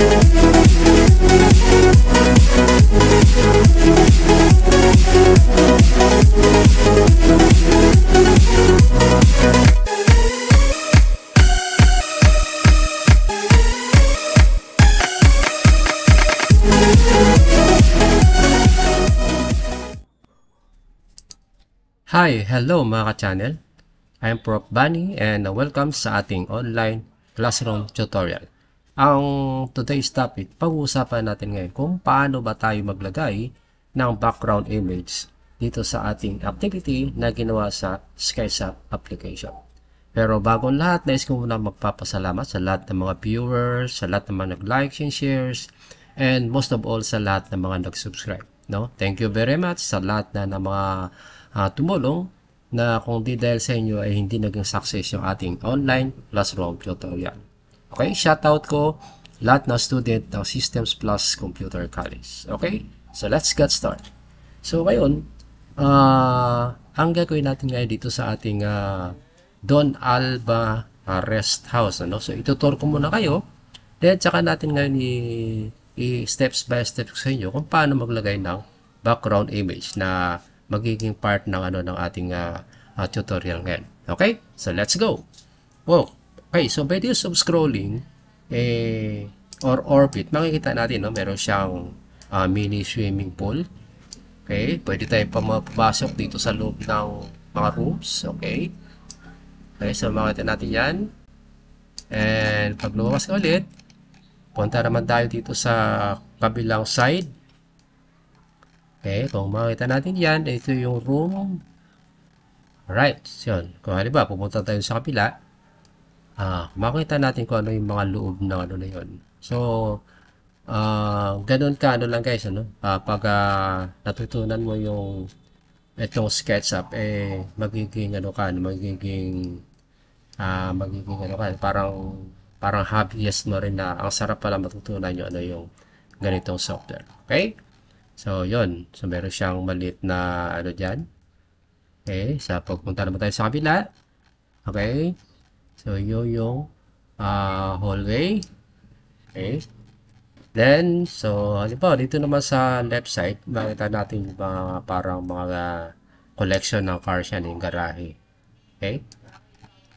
Hi! Hello mga ka-channel! I'm Prof. Bunny and welcome sa ating online classroom tutorial. Ang today's topic, pag-uusapan natin ngayon kung paano ba tayo maglagay ng background image dito sa ating activity na ginawa sa SkySap application. Pero bago ang lahat, nais ko muna magpapasalamat sa lahat ng mga viewers, sa lahat ng mga nag-likes and shares, and most of all sa lahat ng mga nag-subscribe. No? Thank you very much sa lahat na, na mga uh, tumulong na kung di dahil sa inyo ay hindi naging success yung ating online classroom tutorial. Okay? shout out ko lahat ng student ng Systems Plus Computer College. Okay? So, let's get started. So, ngayon, uh, ang gagawin natin ngayon dito sa ating uh, Don Alba uh, Rest House. Ano? So, itutur ko muna kayo. Then, tsaka natin ngayon i-steps by steps sa inyo kung paano maglagay ng background image na magiging part ng ano ng ating uh, uh, tutorial ngayon. Okay? So, let's go! Whoa! Oh, Okay, so by the of scrolling eh, or orbit, makikita natin, no, meron siyang uh, mini swimming pool. Okay, pwede tayong pumapasok dito sa loob ng mga rooms. Okay. Okay, so makita natin yan. And pag lumakas ka ulit, punta naman tayo dito sa kabilang side. Okay, kung makita natin yan, ito yung room. Right, so yun. Kung halimbawa, pupunta tayo sa kabila. Ah, makita natin kung ano yung mga loob ng ano na yun. So, ah, ganun ka ano lang guys, ano? Uh, pag uh, natutunan mo yung itong SketchUp, eh, magiging ano ka, ano, magiging ah, magiging ano ka, parang parang hobbyist mo rin na ang sarap pala matutunan yung ano yung ganitong software. Okay? So, yun. So, meron siyang maliit na ano dyan. Okay? Sa so, pagpunta naman tayo sa kabila. Okay? So, yun yung uh, hallway. Okay. Then, so, halimbawa, dito naman sa left side, makita natin mga parang mga collection ng cars yan, yung garahe. Okay?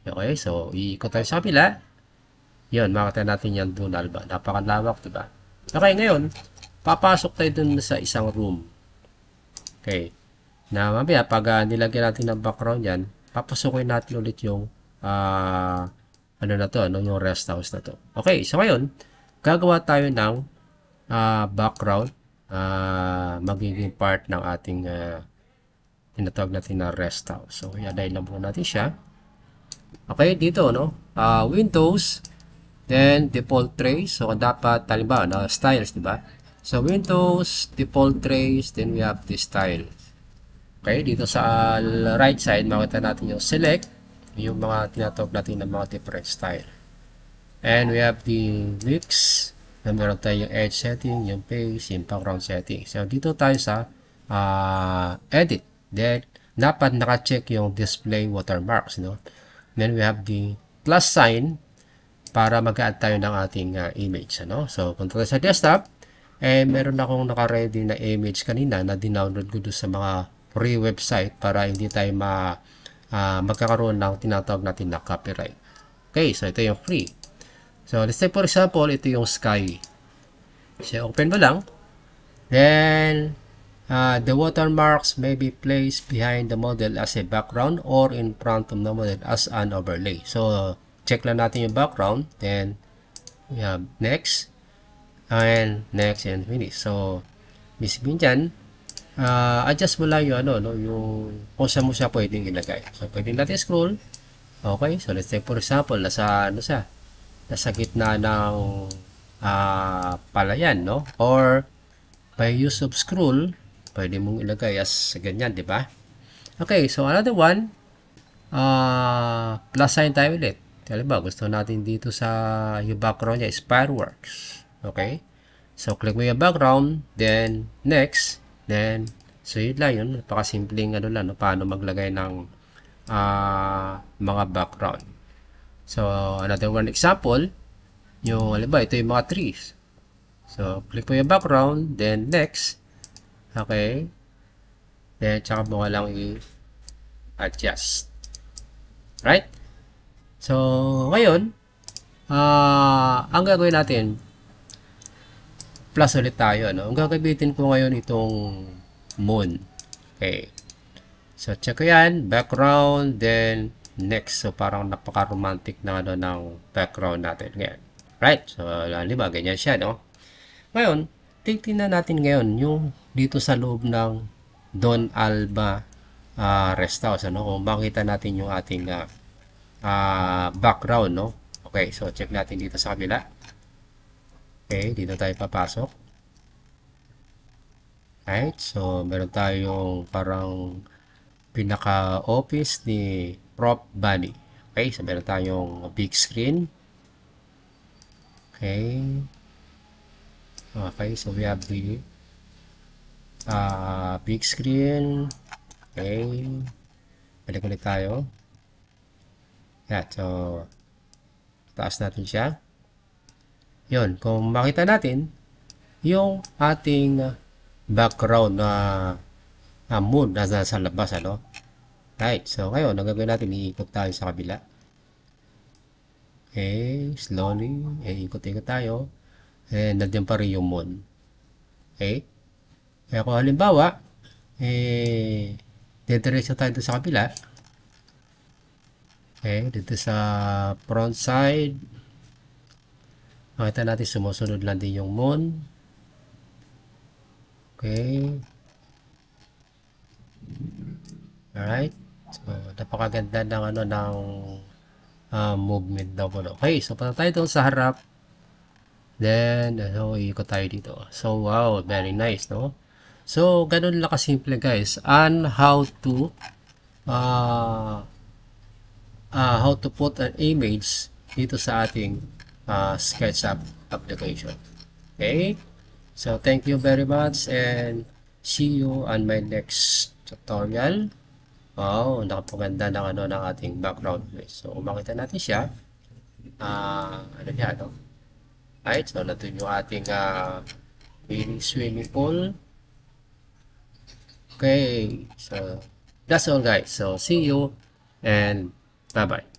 Okay, so, iikot tayo sa pila. Yun, makita natin yan doon, alba. Napakalawak, diba? Okay, ngayon, papasok tayo doon sa isang room. Okay. Na mamaya, pag uh, nilagyan natin ng background yan, papasokin natin ulit yung uh, ano na to, ano, yung rest house na to. Okay, so ngayon, gagawa tayo ng uh, background, uh, magiging part ng ating uh, tinatawag natin na rest house. So, i-align na natin siya. Okay, dito, no? Uh, Windows, then default trace. So, dapat, halimbawa, na ano, styles, di ba? So, Windows, default trace, then we have the styles. Okay, dito sa right side, makita natin yung select, yung mga tinatawag natin ng mga different style. And we have the leaks na meron tayo yung edge setting, yung page, yung background setting. So, dito tayo sa uh, edit. Then, dapat naka-check yung display watermarks. No? Then, we have the plus sign para mag-add tayo ng ating uh, image. Ano? So, punta tayo sa desktop. Eh, meron akong naka-ready na image kanina na dinownload ko doon sa mga free website para hindi tayo ma- uh, magkakaroon ng tinatawag natin na copyright. Okay, so ito yung free. So, let's say for example, ito yung sky. So, open mo lang. Then, uh, the watermarks may be placed behind the model as a background or in front of the model as an overlay. So, check lang natin yung background. Then, we have next. And next and finish. So, misbin dyan, uh, adjust mo lang yung ano, no, yung kung saan mo siya pwedeng ilagay. So, pwedeng natin scroll. Okay, so let's say for example, nasa, ano siya, nasa gitna ng uh, palayan, no? Or, by use of scroll, pwede mong ilagay as ganyan, di ba? Okay, so another one, uh, plus sign tayo ulit. Halimbawa, gusto natin dito sa, yung background niya is fireworks. Okay? So, click mo yung background, then, next, Then, so yun lang yun. Napakasimpleng ano lang, no, paano maglagay ng uh, mga background. So, another one example, yung, alam ba, ito yung mga trees. So, click mo yung background, then next. Okay. Then, tsaka mo lang i-adjust. Right? So, ngayon, uh, ang gagawin natin, plus ulit tayo. No? Ang gagamitin ko ngayon itong moon. Okay. So, check ko yan. Background, then next. So, parang napaka-romantic na ano ng background natin ngayon. Right? So, halimbawa, ganyan siya, no? Ngayon, titignan natin ngayon yung dito sa loob ng Don Alba uh, ah, Rest House, ano? Kung makita natin yung ating uh, uh, background, no? Okay, so check natin dito sa kabila. Okay, dito tayo papasok. Right, so meron tayong parang pinaka-office ni Prop Bunny. Okay, so meron tayong big screen. Okay. Okay, so we have the uh, big screen. Okay. Balik ulit tayo. Yan, so taas natin siya. Yun, kung makita natin, yung ating background na uh, uh, moon na nasa labas, ano? Right, so ngayon, ang gagawin natin, iikot tayo sa kabila. Okay, slowly, eh, ikot-ikot tayo. Eh, nandiyan pa rin yung mood. Okay? Kaya kung halimbawa, eh, dediretso tayo sa kabila. Okay, dito sa front side, Makita natin sumusunod lang din yung moon. Okay. Alright. So, napakaganda ng ano ng uh, movement daw po. Okay, so punta tayo sa harap. Then, so, ano, ikot tayo dito. So, wow, very nice, no? So, ganun lang kasimple, guys. On how to uh, uh, how to put an image dito sa ating uh, SketchUp application. Okay? So, thank you very much and see you on my next tutorial. Wow, nakapaganda ng ano ng ating background So, makita natin siya. Ah, uh, ano niya, no? Right, so natin yung ating uh, swimming pool. Okay, so that's all guys. So, see you and bye-bye.